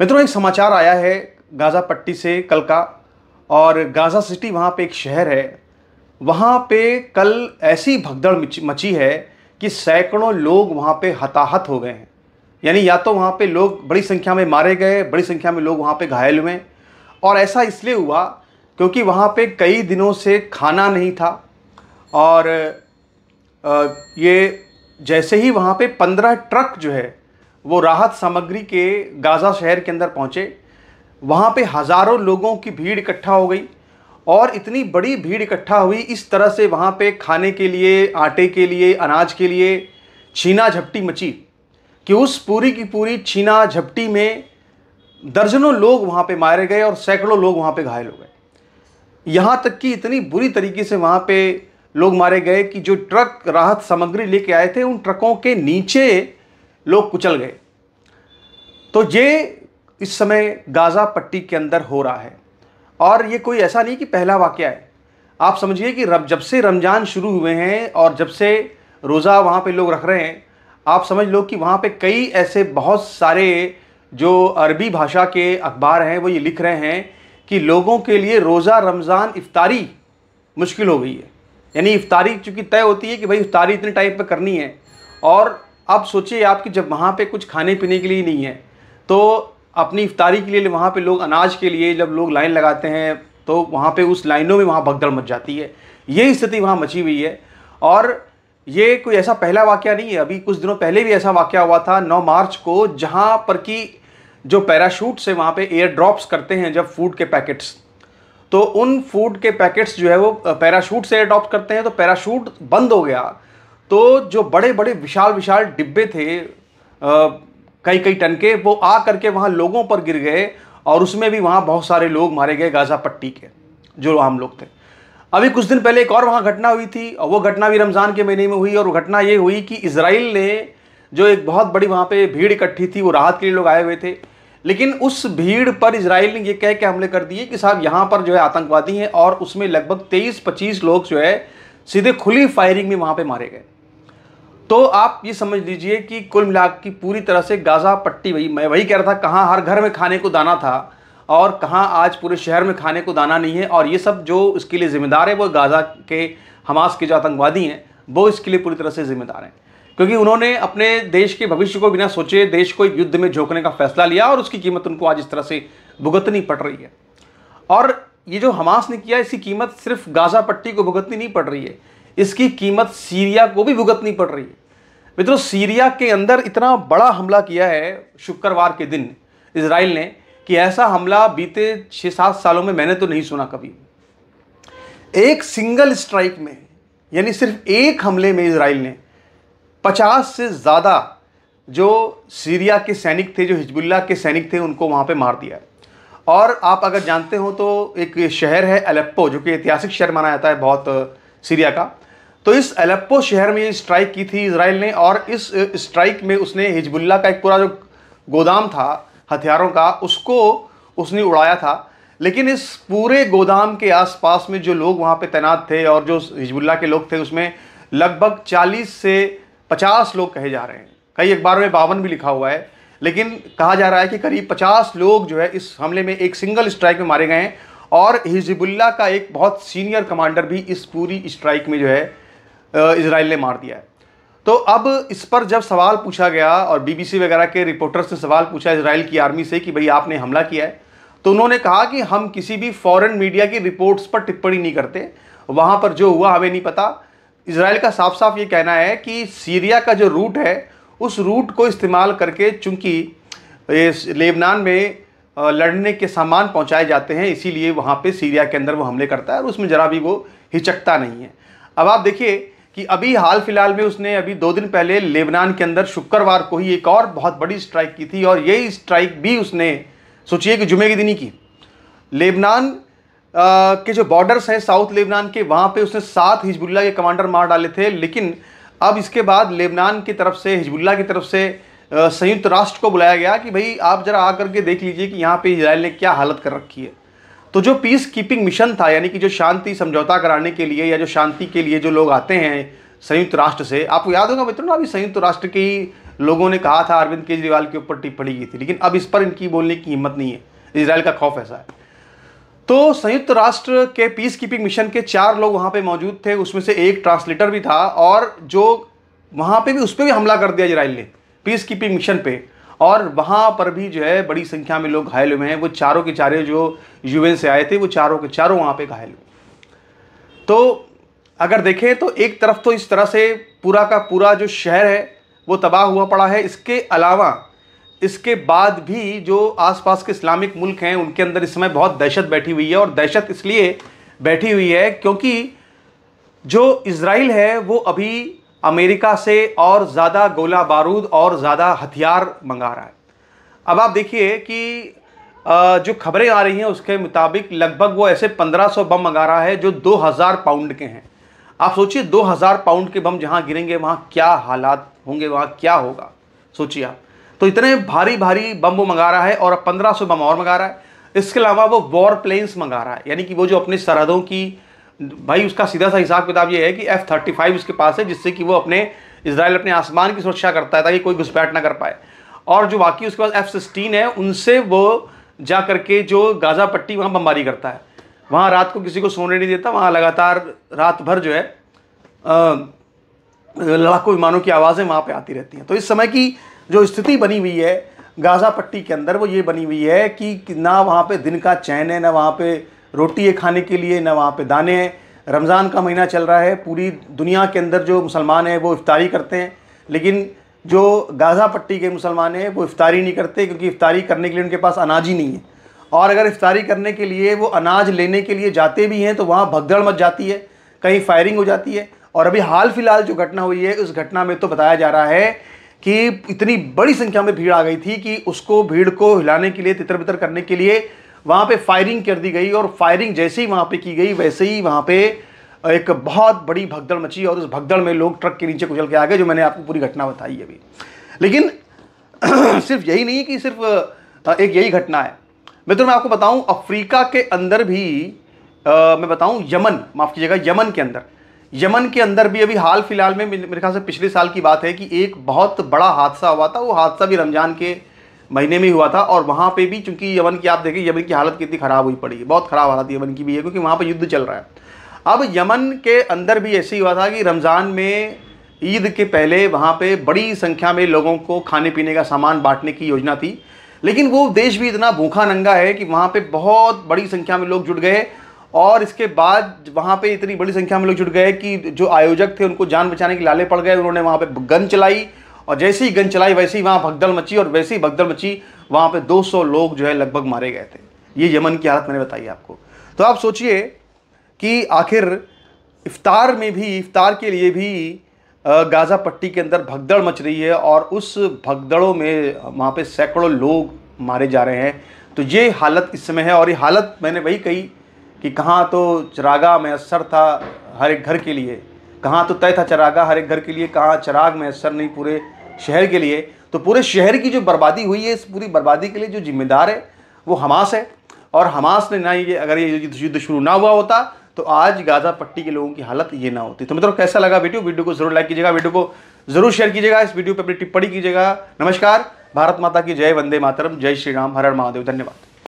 मित्रों एक समाचार आया है गाज़ा पट्टी से कल का और गाज़ा सिटी वहाँ पे एक शहर है वहाँ पे कल ऐसी भगदड़ मची है कि सैकड़ों लोग वहाँ पे हताहत हो गए हैं यानी या तो वहाँ पे लोग बड़ी संख्या में मारे गए बड़ी संख्या में लोग वहाँ पे घायल हुए और ऐसा इसलिए हुआ क्योंकि वहाँ पे कई दिनों से खाना नहीं था और ये जैसे ही वहाँ पे पंद्रह ट्रक जो है वो राहत सामग्री के गाज़ा शहर के अंदर पहुँचे वहाँ पे हज़ारों लोगों की भीड़ इकट्ठा हो गई और इतनी बड़ी भीड़ इकट्ठा हुई इस तरह से वहाँ पे खाने के लिए आटे के लिए अनाज के लिए छीना झपटी मची कि उस पूरी की पूरी छीना झपटी में दर्जनों लोग वहाँ पे मारे गए और सैकड़ों लोग वहाँ पे घायल हो गए यहाँ तक कि इतनी बुरी तरीके से वहाँ पे लोग मारे गए कि जो ट्रक राहत सामग्री लेके आए थे उन ट्रकों के नीचे लोग कुचल गए तो ये इस समय गाज़ा पट्टी के अंदर हो रहा है और ये कोई ऐसा नहीं कि पहला वाक़ है आप समझिए कि रब जब से रमज़ान शुरू हुए हैं और जब से रोज़ा वहाँ पे लोग रख रहे हैं आप समझ लो कि वहाँ पे कई ऐसे बहुत सारे जो अरबी भाषा के अखबार हैं वो ये लिख रहे हैं कि लोगों के लिए रोज़ा रमज़ान इफ्तारी मुश्किल हो गई है यानी इफ्तारी चूँकि तय होती है कि भाई इफ्तारी इतने टाइम पर करनी है और आप सोचिए आपकी जब वहाँ पे कुछ खाने पीने के लिए नहीं है तो अपनी इफ्तारी के लिए वहाँ पे लोग अनाज के लिए जब लोग लाइन लगाते हैं तो वहाँ पे उस लाइनों में वहाँ भगदड़ मच जाती है ये स्थिति वहाँ मची हुई है और ये कोई ऐसा पहला वाक्य नहीं है अभी कुछ दिनों पहले भी ऐसा वाक्य हुआ था नौ मार्च को जहाँ पर कि जो पैराशूट से वहाँ पर एयर ड्रॉप्स करते हैं जब फूड के पैकेट्स तो उन फूड के पैकेट्स जो है वो पैराशूट से एयर ड्रॉप करते हैं तो पैराशूट बंद हो गया तो जो बड़े बड़े विशाल विशाल डिब्बे थे कई कई टन के वो आ करके वहाँ लोगों पर गिर गए और उसमें भी वहाँ बहुत सारे लोग मारे गए गाज़ा पट्टी के जो आम लोग थे अभी कुछ दिन पहले एक और वहाँ घटना हुई थी और वो घटना भी रमज़ान के महीने में हुई और घटना ये हुई कि इसराइल ने जो एक बहुत बड़ी वहाँ पे भीड़ इकट्ठी थी वो राहत के लिए लोग आए हुए थे लेकिन उस भीड़ पर इसराइल ने ये कह के हमले कर दिए कि साहब यहाँ पर जो है आतंकवादी हैं और उसमें लगभग तेईस पच्चीस लोग जो है सीधे खुली फायरिंग में वहाँ पर मारे गए तो आप ये समझ लीजिए कि कुल मिला की पूरी तरह से गाज़ा पट्टी वही मैं वही कह रहा था कहाँ हर घर में खाने को दाना था और कहाँ आज पूरे शहर में खाने को दाना नहीं है और ये सब जो इसके लिए ज़िम्मेदार है वो गाज़ा के हमास के जो आतंकवादी हैं वो इसके लिए पूरी तरह से ज़िम्मेदार हैं क्योंकि उन्होंने अपने देश के भविष्य को बिना सोचे देश को युद्ध में झोंकने का फैसला लिया और उसकी कीमत उनको आज इस तरह से भुगतनी पड़ रही है और ये जो हमास ने किया इसकी कीमत सिर्फ गाज़ा पट्टी को भुगतनी नहीं पड़ रही है इसकी कीमत सीरिया को भी भुगतनी पड़ रही है मित्रों सीरिया के अंदर इतना बड़ा हमला किया है शुक्रवार के दिन इसराइल ने कि ऐसा हमला बीते छः सात सालों में मैंने तो नहीं सुना कभी एक सिंगल स्ट्राइक में यानी सिर्फ एक हमले में इसराइल ने पचास से ज़्यादा जो सीरिया के सैनिक थे जो हिजबुल्ला के सैनिक थे उनको वहाँ पे मार दिया और आप अगर जानते हो तो एक शहर है अलेप्पो जो कि ऐतिहासिक शहर माना जाता है बहुत सीरिया का तो इस अलेप्पो शहर में ये स्ट्राइक की थी इसराइल ने और इस स्ट्राइक में उसने हिजबुल्ला का एक पूरा जो गोदाम था हथियारों का उसको उसने उड़ाया था लेकिन इस पूरे गोदाम के आसपास में जो लोग वहाँ पे तैनात थे और जो हिजबुल्ला के लोग थे उसमें लगभग 40 से 50 लोग कहे जा रहे हैं कई अखबारों में बावन भी लिखा हुआ है लेकिन कहा जा रहा है कि करीब 50 लोग जो है इस हमले में एक सिंगल स्ट्राइक में मारे गए हैं और हिजबुल्ला का एक बहुत सीनियर कमांडर भी इस पूरी स्ट्राइक में जो है इसराइल ने मार दिया है तो अब इस पर जब सवाल पूछा गया और बीबीसी वगैरह के रिपोर्टर्स ने सवाल पूछा इसराइल की आर्मी से कि भाई आपने हमला किया है तो उन्होंने कहा कि हम किसी भी फॉरेन मीडिया की रिपोर्ट्स पर टिप्पणी नहीं करते वहाँ पर जो हुआ हमें नहीं पता इसराइल का साफ साफ ये कहना है कि सीरिया का जो रूट है उस रूट को इस्तेमाल करके चूँकि लेबनान में लड़ने के सामान पहुँचाए जाते हैं इसीलिए वहाँ पर सीरिया के अंदर वो हमले करता है और उसमें ज़रा भी वो हिचकता नहीं है अब आप देखिए कि अभी हाल फिलहाल में उसने अभी दो दिन पहले लेबनान के अंदर शुक्रवार को ही एक और बहुत बड़ी स्ट्राइक की थी और यही स्ट्राइक भी उसने सोचिए कि जुमे के दिन ही की लेबनान के जो बॉर्डर्स हैं साउथ लेबनान के वहाँ पे उसने सात हिजबुल्ला के कमांडर मार डाले थे लेकिन अब इसके बाद लेबनान की तरफ से हिजबुल्ला की तरफ से संयुक्त राष्ट्र को बुलाया गया कि भाई आप ज़रा आकर के देख लीजिए कि यहाँ पे इसराइल ने क्या हालत कर रखी है तो जो पीस कीपिंग मिशन था यानी कि जो शांति समझौता कराने के लिए या जो शांति के लिए जो लोग आते हैं संयुक्त राष्ट्र से आपको याद होगा मित्रों ना अभी संयुक्त राष्ट्र के ही लोगों ने कहा था अरविंद केजरीवाल के ऊपर टिप्पणी की थी लेकिन अब इस पर इनकी बोलने की हिम्मत नहीं है इसराइल का खौफ ऐसा है तो संयुक्त राष्ट्र के पीस कीपिंग मिशन के चार लोग वहाँ पर मौजूद थे उसमें से एक ट्रांसलेटर भी था और जो वहाँ पर भी उस पर भी हमला कर दिया इसराइल ने पीस कीपिंग मिशन पर और वहाँ पर भी जो है बड़ी संख्या में लोग घायल हुए हैं वो चारों के चारों जो यूएन से आए थे वो चारों के चारों वहाँ पे घायल हुए तो अगर देखें तो एक तरफ तो इस तरह से पूरा का पूरा जो शहर है वो तबाह हुआ पड़ा है इसके अलावा इसके बाद भी जो आसपास के इस्लामिक मुल्क हैं उनके अंदर इस समय बहुत दहशत बैठी हुई है और दहशत इसलिए बैठी हुई है क्योंकि जो इसराइल है वो अभी अमेरिका से और ज़्यादा गोला बारूद और ज़्यादा हथियार मंगा रहा है अब आप देखिए कि जो खबरें आ रही हैं उसके मुताबिक लगभग वो ऐसे 1500 बम मंगा रहा है जो 2000 पाउंड के हैं आप सोचिए 2000 पाउंड के बम जहाँ गिरेंगे वहाँ क्या हालात होंगे वहाँ क्या होगा सोचिए आप तो इतने भारी भारी बम वो मंगा रहा है और अब पंद्रह बम और मंगा रहा है इसके अलावा वो वॉर प्लेन्स मंगा रहा है यानी कि वो जो अपनी सरहदों की भाई उसका सीधा सा हिसाब किताब ये है कि एफ़ थर्टी फाइव उसके पास है जिससे कि वो अपने इसराइल अपने आसमान की सुरक्षा करता है ताकि कोई घुसपैठ ना कर पाए और जो बाकी उसके पास एफ़ सिक्सटीन है उनसे वो जा करके जो गाज़ा पट्टी वहाँ बमबारी करता है वहाँ रात को किसी को सोने नहीं देता वहाँ लगातार रात भर जो है लड़ाकू विमानों की आवाज़ें वहाँ पर आती रहती हैं तो इस समय की जो स्थिति बनी हुई है गाज़ा पट्टी के अंदर वो ये बनी हुई है कि ना वहाँ पे दिन का चैन है ना वहाँ पे रोटी है खाने के लिए ना वहाँ पे दाने हैं रमज़ान का महीना चल रहा है पूरी दुनिया के अंदर जो मुसलमान हैं वो इफ्तारी करते हैं लेकिन जो गाज़ा पट्टी के मुसलमान हैं वो इफ्तारी नहीं करते क्योंकि इफ्तारी करने के लिए उनके पास अनाज ही नहीं है और अगर इफ्तारी करने के लिए वो अनाज लेने के लिए जाते भी हैं तो वहाँ भगदड़ मच जाती है कहीं फायरिंग हो जाती है और अभी हाल फिलहाल जो घटना हुई है उस घटना में तो बताया जा रहा है कि इतनी बड़ी संख्या में भीड़ आ गई थी कि उसको भीड़ को हिलाने के लिए तितर बितर करने के लिए वहाँ पे फायरिंग कर दी गई और फायरिंग जैसे ही वहाँ पे की गई वैसे ही वहाँ पे एक बहुत बड़ी भगदड़ मची और उस भगदड़ में लोग ट्रक के नीचे कुचल के आ गए जो मैंने आपको पूरी घटना बताई अभी लेकिन सिर्फ यही नहीं कि सिर्फ एक यही घटना है मित्रों तो मैं आपको बताऊं अफ्रीका के अंदर भी आ, मैं बताऊं यमन माफ़ कीजिएगा यमन के अंदर यमन के अंदर भी अभी हाल फिलहाल में मेरे ख्याल से पिछले साल की बात है कि एक बहुत बड़ा हादसा हुआ था वो हादसा भी रमज़ान के महीने में हुआ था और वहाँ पे भी चूंकि यमन की आप देखें यमन की हालत कितनी ख़राब हुई पड़ी बहुत ख़राब हालत यमन की भी है क्योंकि वहाँ पर युद्ध चल रहा है अब यमन के अंदर भी ऐसे ही हुआ था कि रमज़ान में ईद के पहले वहाँ पर बड़ी संख्या में लोगों को खाने पीने का सामान बांटने की योजना थी लेकिन वो देश भी इतना भूखा नंगा है कि वहाँ पर बहुत बड़ी संख्या में लोग जुट गए और इसके बाद वहाँ पे इतनी बड़ी संख्या में लोग जुट गए कि जो आयोजक थे उनको जान बचाने के लाले पड़ गए उन्होंने वहाँ पे गन चलाई और जैसे ही गन चलाई वैसे ही वहाँ भगदड़ मची और वैसे ही भगदड़ मची वहाँ पे 200 लोग जो है लगभग मारे गए थे ये यमन की हालत मैंने बताई आपको तो आप सोचिए कि आखिर इफ्तार में भी इफ्तार के लिए भी गाज़ा पट्टी के अंदर भगदड़ मच रही है और उस भगदड़ों में वहाँ पे सैकड़ों लोग मारे जा रहे हैं तो ये हालत इस समय है और ये हालत मैंने वही कही कि कहाँ तो चरागा मैसर था हर एक घर के लिए कहाँ तो तय था चरागा हर एक घर के लिए कहाँ चराग मैसर नहीं पूरे शहर के लिए तो पूरे शहर की जो बर्बादी हुई है इस पूरी बर्बादी के लिए जो जिम्मेदार है वो हमास है और हमास ने ना ये अगर ये युद्ध शुरू ना हुआ होता तो आज गाज़ा पट्टी के लोगों की हालत ये ना होती तो मित्रों कैसा लगा वीडियो वीडियो को जरूर लाइक कीजिएगा वीडियो को जरूर शेयर कीजिएगा इस वीडियो पर अपनी टिप्पणी कीजिएगा नमस्कार भारत माता की जय वंदे मातरम जय श्री राम हर महादेव धन्यवाद